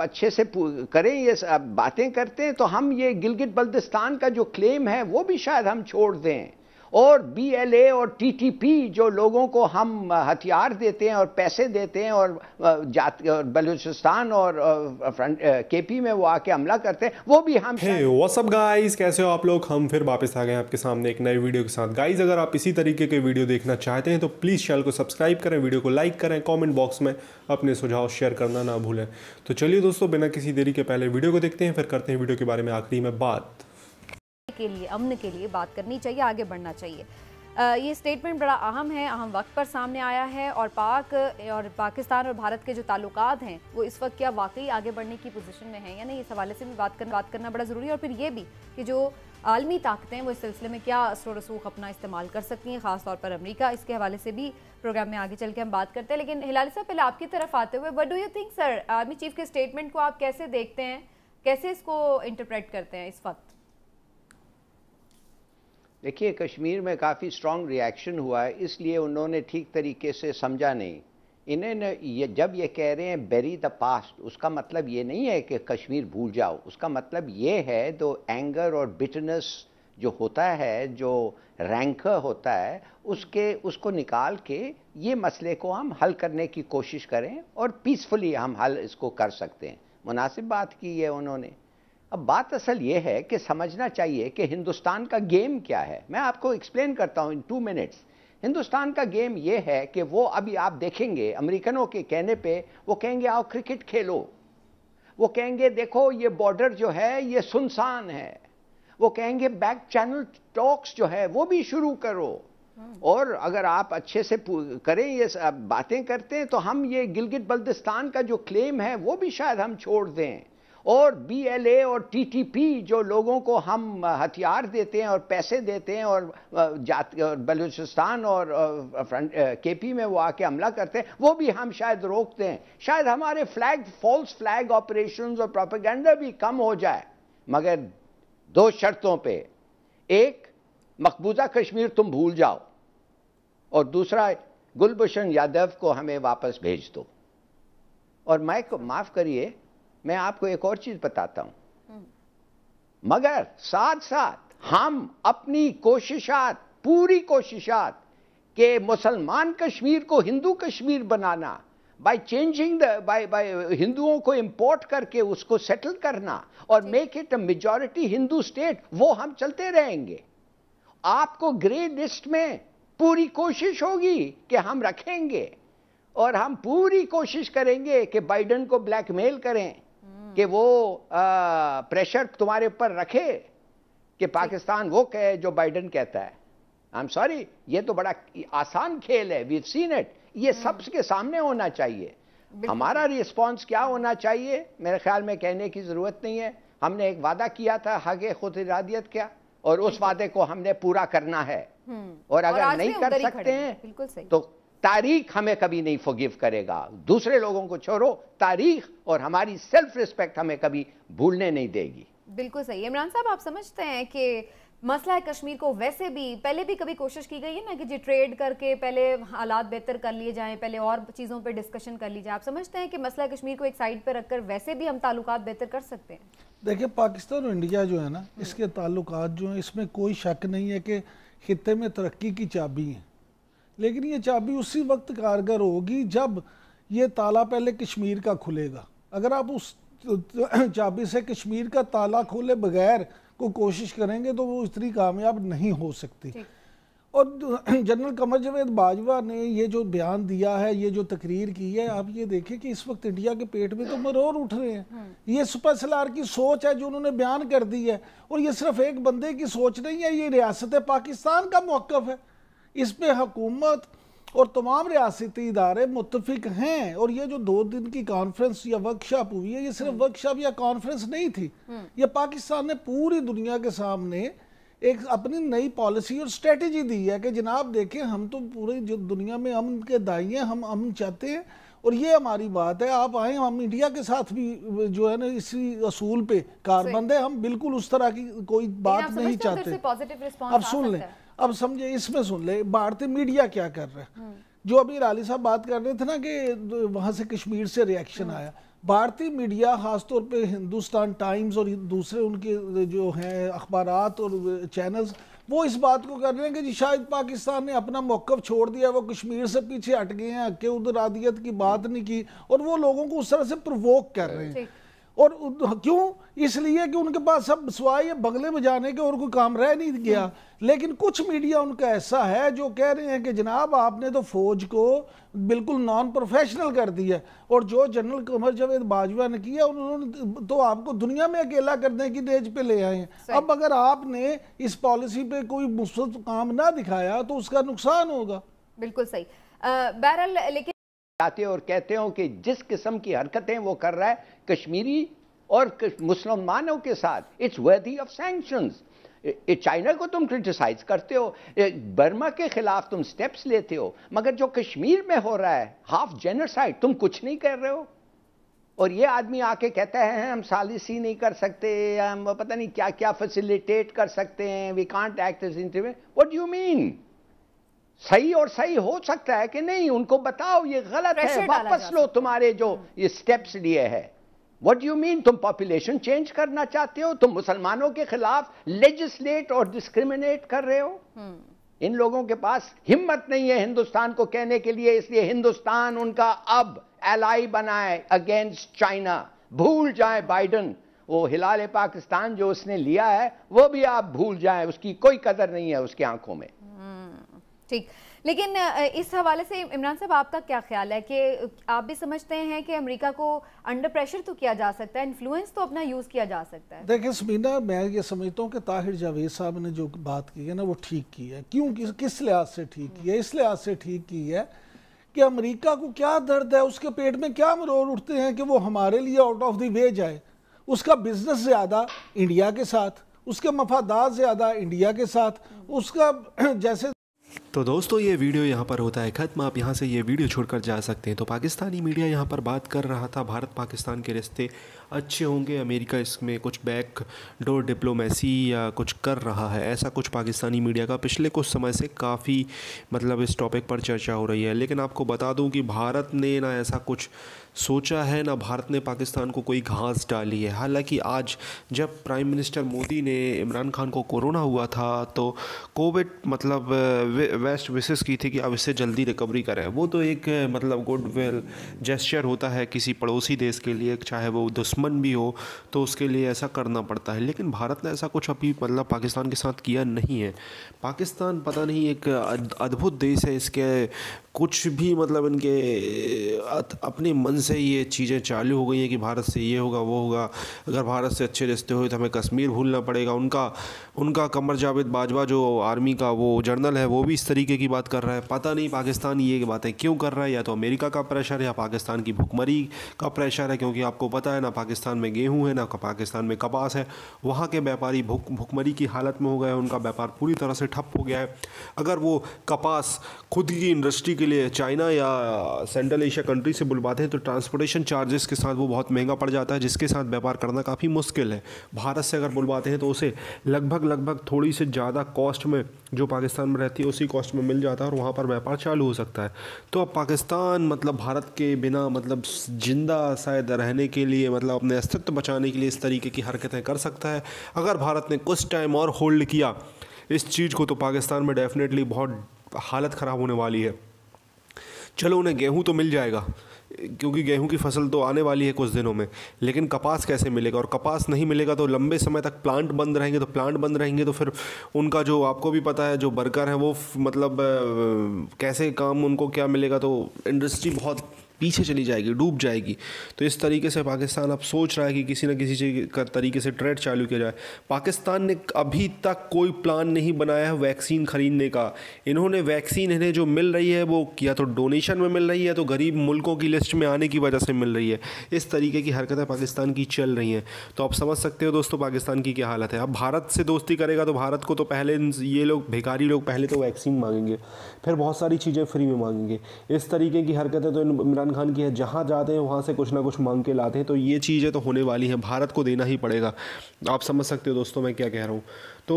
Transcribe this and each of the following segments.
अच्छे से करें ये बातें करते हैं तो हम ये गिलगित बल्तिस्तान का जो क्लेम है वो भी शायद हम छोड़ दें और बीएलए और टीटीपी जो लोगों को हम हथियार देते हैं और पैसे देते हैं और जात बलूचिस्तान और फ्रंट केपी में वो आके हमला करते हैं वो भी हम hey, सब गाइस कैसे हो आप लोग हम फिर वापस आ गए आपके सामने एक नए वीडियो के साथ गाइस अगर आप इसी तरीके के वीडियो देखना चाहते हैं तो प्लीज़ चैनल को सब्सक्राइब करें वीडियो को लाइक करें कॉमेंट बॉक्स में अपने सुझाव शेयर करना ना भूलें तो चलिए दोस्तों बिना किसी देरी के पहले वीडियो को देखते हैं फिर करते हैं वीडियो के बारे में आखिरी में बात के लिए अमन के लिए बात करनी चाहिए आगे बढ़ना चाहिए ये स्टेटमेंट बड़ा अहम है अहम वक्त पर सामने आया है और पाक और पाकिस्तान और भारत के जो ताल्लुक हैं वो इस वक्त क्या वाकई आगे बढ़ने की पोजीशन में है या नहीं इस हवाले से भी बात कर बात करना बड़ा ज़रूरी है और फिर ये भी कि जो आलमी ताकतें वो इस सिलसिले में क्या असर रसूख अपना इस्तेमाल कर सकती हैं ख़ासतौर पर अमरीका इसके हवाले से भी प्रोग्राम में आगे चल के हम बात करते हैं लेकिन हिलाली साहब पहले आपकी तरफ आते हुए what do you think sir army chief के स्टेटमेंट को आप कैसे देखते हैं कैसे इसको इंटरप्रेट करते हैं इस वक्त देखिए कश्मीर में काफ़ी स्ट्रॉन्ग रिएक्शन हुआ है इसलिए उन्होंने ठीक तरीके से समझा नहीं इन्हें ये जब ये कह रहे हैं बेरी द पास्ट उसका मतलब ये नहीं है कि कश्मीर भूल जाओ उसका मतलब ये है तो एंगर और बिटनेस जो होता है जो रैंकर होता है उसके उसको निकाल के ये मसले को हम हल करने की कोशिश करें और पीसफुली हम हल इसको कर सकते हैं मुनासिब बात की है उन्होंने अब बात असल ये है कि समझना चाहिए कि हिंदुस्तान का गेम क्या है मैं आपको एक्सप्लेन करता हूँ इन टू मिनट्स हिंदुस्तान का गेम ये है कि वो अभी आप देखेंगे अमेरिकनों के कहने पे वो कहेंगे आओ क्रिकेट खेलो वो कहेंगे देखो ये बॉर्डर जो है ये सुनसान है वो कहेंगे बैक चैनल टॉक्स जो है वो भी शुरू करो और अगर आप अच्छे से करें ये बातें करते हैं तो हम ये गिलगित बल्दिस्तान का जो क्लेम है वो भी शायद हम छोड़ दें और बीएलए और टीटीपी जो लोगों को हम हथियार देते हैं और पैसे देते हैं और जात बलूचिस्तान और फ्रंट केपी में वो आके हमला करते हैं वो भी हम शायद रोकते हैं शायद हमारे फ्लैग फॉल्स फ्लैग ऑपरेशन और प्रोपेगेंडा भी कम हो जाए मगर दो शर्तों पे एक मकबूजा कश्मीर तुम भूल जाओ और दूसरा गुलभूषण यादव को हमें वापस भेज दो और मैं माफ़ करिए मैं आपको एक और चीज बताता हूं हम्म। मगर साथ साथ हम अपनी कोशिशात पूरी कोशिशात के मुसलमान कश्मीर को हिंदू कश्मीर बनाना by changing the by by हिंदुओं को इंपोर्ट करके उसको सेटल करना और make it a majority Hindu state वो हम चलते रहेंगे आपको ग्रे लिस्ट में पूरी कोशिश होगी कि हम रखेंगे और हम पूरी कोशिश करेंगे कि बाइडन को ब्लैकमेल करें कि वो आ, प्रेशर तुम्हारे ऊपर रखे कि पाकिस्तान वो कहे जो बाइडन कहता है आई एम सॉरी ये तो बड़ा आसान खेल है वी सीन इट ये हम्म। सबके सामने होना चाहिए हमारा रिस्पॉन्स क्या होना चाहिए मेरे ख्याल में कहने की जरूरत नहीं है हमने एक वादा किया था हगे खुद इरादियत क्या और उस वादे को हमने पूरा करना है हम्म। और अगर और नहीं कर सकते हैं तो तारीख हमें कभी नहीं फोगिव करेगा दूसरे लोगों को छोड़ो तारीख और हमारी सेल्फ रिस्पेक्ट हमें कभी भूलने नहीं देगी बिल्कुल सही इमरान साहब आप समझते हैं कि मसला है कश्मीर को वैसे भी पहले भी कभी कोशिश की गई है ना कि जी ट्रेड करके पहले हालात बेहतर कर लिए जाएं पहले और चीज़ों पे डिस्कशन कर ली जाए आप समझते हैं कि मसला है कश्मीर को एक साइड पर रखकर वैसे भी हम ताल्लुक बेहतर कर सकते हैं देखिए पाकिस्तान और इंडिया जो है ना इसके ताल्लुक जो हैं इसमें कोई शक नहीं है कि खत्े में तरक्की की चाबी हैं लेकिन ये चाबी उसी वक्त कारगर होगी जब ये ताला पहले कश्मीर का खुलेगा अगर आप उस चाबी से कश्मीर का ताला खोले बगैर को कोशिश करेंगे तो वो इतनी कामयाब नहीं हो सकती और जनरल कमर जवेद बाजवा ने ये जो बयान दिया है ये जो तकरीर की है आप ये देखें कि इस वक्त इंडिया के पेट में तो मरोर उठ रहे हैं हम्म। ये सुपर सलार की सोच है जो उन्होंने बयान कर दी है और ये सिर्फ एक बंदे की सोच नहीं है ये रियासत पाकिस्तान का मौकफ़ है इस पर हकूमत और तमाम रियासती इदारे मुतफिक हैं और ये जो दो दिन की कॉन्फ्रेंस या वर्कशॉप हुई है ये सिर्फ वर्कशॉप हम्म। या कॉन्फ्रेंस नहीं थी हम्म। ये पाकिस्तान ने पूरी दुनिया के सामने एक अपनी नई पॉलिसी और स्ट्रेटजी दी है कि जनाब देखें हम तो पूरी जो दुनिया में अमन के दाई हैं हम अमन चाहते हैं और ये हमारी बात है आप आए हम इंडिया के साथ भी जो है ना इसी असूल पे कारबंद है हम बिल्कुल उस तरह की कोई बात नहीं चाहते अब सुन लें अब समझे इसमें सुन ले भारतीय मीडिया क्या कर रहा है हम्म। जो अभी राली साहब बात कर रहे थे ना कि वहां से कश्मीर से रिएक्शन हम्म। आया भारतीय मीडिया खासतौर पे हिंदुस्तान टाइम्स और दूसरे उनके जो हैं अखबार और चैनल्स वो इस बात को कर रहे हैं कि जी शायद पाकिस्तान ने अपना मौकफ छोड़ दिया वो कश्मीर से पीछे हट गए हैं कि उधर आदियत की बात नहीं की और वो लोगों को उस तरह से प्रवोक कर रहे हैं और क्यों इसलिए कि उनके पास सब है बगले में जाने के और कोई काम रह नहीं गया लेकिन कुछ मीडिया उनका ऐसा है जो कह रहे हैं कि जनाब आपने तो फौज को बिल्कुल नॉन प्रोफेशनल कर दिया और जो जनरल कमर जवेद बाजवा ने किया उन्होंने तो, तो आपको दुनिया में अकेला करने की रेज पे ले आए हैं अब अगर आपने इस पॉलिसी पे कोई मुस्त काम ना दिखाया तो उसका नुकसान होगा बिल्कुल सही बहरल लेकिन आते और कहते हो कि जिस किस्म की हरकतें वो कर रहा है कश्मीरी और मुसलमानों के साथ it's worthy of sanction China को तुम क्रिटिसाइज करते हो बर्मा के खिलाफ तुम स्टेप्स लेते हो मगर जो कश्मीर में हो रहा है हाफ जेनरसाइड तुम कुछ नहीं कर रहे हो और ये आदमी आके कहते हैं हम सालिसी नहीं कर सकते हम पता नहीं क्या क्या फैसिलिटेट कर सकते हैं we can't act is interview what you mean सही और सही हो सकता है कि नहीं उनको बताओ ये गलत है वापस लो तुम्हारे जो हम्म। ये स्टेप्स लिए है वट यू मीन तुम पॉपुलेशन चेंज करना चाहते हो तुम मुसलमानों के खिलाफ लेजिस्लेट और डिस्क्रिमिनेट कर रहे हो हम्म। इन लोगों के पास हिम्मत नहीं है हिंदुस्तान को कहने के लिए इसलिए हिंदुस्तान उनका अब एलाई बनाए अगेंस्ट चाइना भूल जाए बाइडन वो हिलाल पाकिस्तान जो उसने लिया है वो भी आप भूल जाए उसकी कोई कदर नहीं है उसकी आंखों में हम्म। ठीक लेकिन इस हवाले से इमरान साहब आपका क्या ख्याल है कि आप भी समझते हैं कि अमेरिका को अंडर प्रेशर तो किया जा सकता है इन्फ्लुएंस तो अपना यूज़ किया जा सकता है देखिए समीना मैं ये समझता हूँ कि ताहिर जावेद साहब ने जो बात की है ना वो ठीक की है क्यों कि, किस लिहाज से ठीक की है इस लिहाज से ठीक की है कि अमरीका को क्या दर्द है उसके पेट में क्या मरोड़ उठते हैं कि वो हमारे लिए आउट ऑफ दी वे जाए उसका बिजनेस ज़्यादा इंडिया के साथ उसके मफादात ज़्यादा इंडिया के साथ उसका जैसे तो दोस्तों ये वीडियो यहाँ पर होता है ख़त्म आप यहाँ से ये वीडियो छोड़कर जा सकते हैं तो पाकिस्तानी मीडिया यहाँ पर बात कर रहा था भारत पाकिस्तान के रिश्ते अच्छे होंगे अमेरिका इसमें कुछ बैक डोर डिप्लोमेसी या कुछ कर रहा है ऐसा कुछ पाकिस्तानी मीडिया का पिछले कुछ समय से काफ़ी मतलब इस टॉपिक पर चर्चा हो रही है लेकिन आपको बता दूं कि भारत ने ना ऐसा कुछ सोचा है ना भारत ने पाकिस्तान को कोई घास डाली है हालांकि आज जब प्राइम मिनिस्टर मोदी ने इमरान खान को कोरोना हुआ था तो कोविड मतलब वेस्ट विशेष की थी कि अब इससे जल्दी रिकवरी करें वो तो एक मतलब गुड वेल जेस्चर होता है किसी पड़ोसी देश के लिए चाहे वो दुश्मन दुश्मन भी हो तो उसके लिए ऐसा करना पड़ता है लेकिन भारत ने ऐसा कुछ अभी मतलब पाकिस्तान के साथ किया नहीं है पाकिस्तान पता नहीं एक अद्भुत देश है इसके कुछ भी मतलब इनके अपने मन से ये चीज़ें चालू हो गई हैं कि भारत से ये होगा वो होगा अगर भारत से अच्छे रिश्ते हुए तो हमें कश्मीर भूलना पड़ेगा उनका उनका कमर जावेद बाजवा जो आर्मी का वो जनरल है वो भी इस तरीके की बात कर रहा है पता नहीं पाकिस्तान ये बातें क्यों कर रहा है या तो अमेरिका का प्रेशर है या पाकिस्तान की भुखमरी का प्रेशर है क्योंकि आपको पता है ना पाकिस्तान पाकिस्तान में गेहूँ है ना पाकिस्तान में कपास है वहाँ के व्यापारी भूख भुखमरी की हालत में हो गए हैं उनका व्यापार पूरी तरह से ठप हो गया है अगर वो कपास खुद की इंडस्ट्री के लिए चाइना या सेंट्रल एशिया कंट्री से बुलवाते हैं तो ट्रांसपोर्टेशन चार्जेस के साथ वो बहुत महंगा पड़ जाता है जिसके साथ व्यापार करना काफ़ी मुश्किल है भारत से अगर बुलवाते हैं तो उसे लगभग लगभग थोड़ी से ज़्यादा कॉस्ट में जो पाकिस्तान में रहती है उसी कॉस्ट में मिल जाता है और वहाँ पर व्यापार चालू हो सकता है तो अब पाकिस्तान मतलब भारत के बिना मतलब ज़िंदा शायद रहने के लिए मतलब अपने अस्तित्व बचाने के लिए इस तरीके की हरकतें कर सकता है अगर भारत ने कुछ टाइम और होल्ड किया इस चीज़ को तो पाकिस्तान में डेफिनेटली बहुत हालत ख़राब होने वाली है चलो उन्हें गेहूँ तो मिल जाएगा क्योंकि गेहूं की फसल तो आने वाली है कुछ दिनों में लेकिन कपास कैसे मिलेगा और कपास नहीं मिलेगा तो लंबे समय तक प्लांट बंद रहेंगे तो प्लांट बंद रहेंगे तो फिर उनका जो आपको भी पता है जो वर्कर हैं वो मतलब कैसे काम उनको क्या मिलेगा तो इंडस्ट्री बहुत पीछे चली जाएगी डूब जाएगी तो इस तरीके से पाकिस्तान अब सोच रहा है कि किसी न किसी चीज़ का तरीके से ट्रेड चालू किया जाए पाकिस्तान ने अभी तक कोई प्लान नहीं बनाया है वैक्सीन ख़रीदने का इन्होंने वैक्सीन इन्हें जो मिल रही है वो या तो डोनेशन में मिल रही है तो गरीब मुल्कों की लिस्ट में आने की वजह से मिल रही है इस तरीके की हरकतें पाकिस्तान की चल रही हैं तो आप समझ सकते हो दोस्तों पाकिस्तान की क्या हालत है अब भारत से दोस्ती करेगा तो भारत को तो पहले ये लोग भिखारी लोग पहले तो वैक्सीन मांगेंगे फिर बहुत सारी चीज़ें फ्री में मांगेंगे इस तरीके की हरकतें तो इमरान इमरान खान की है जहाँ जाते हैं वहाँ से कुछ ना कुछ मांग के लाते हैं तो ये चीज़ें तो होने वाली हैं भारत को देना ही पड़ेगा आप समझ सकते हो दोस्तों मैं क्या कह रहा हूँ तो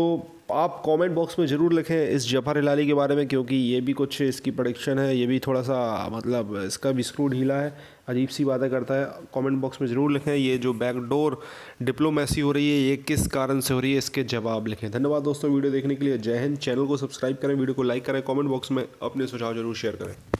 आप कमेंट बॉक्स में ज़रूर लिखें इस जफर हिलाली के बारे में क्योंकि ये भी कुछ इसकी प्रोडिक्शन है ये भी थोड़ा सा मतलब इसका भी स्क्रू ढीला है अजीब सी बातें करता है कमेंट बॉक्स में ज़रूर लिखें ये जो बैकडोर डिप्लोमेसी हो रही है ये किस कारण से हो रही है इसके जवाब लिखें धन्यवाद दोस्तों वीडियो देखने के लिए जय हिंद चैनल को सब्सक्राइब करें वीडियो को लाइक करें कॉमेंट बॉक्स में अपने सुझाव जरूर शेयर करें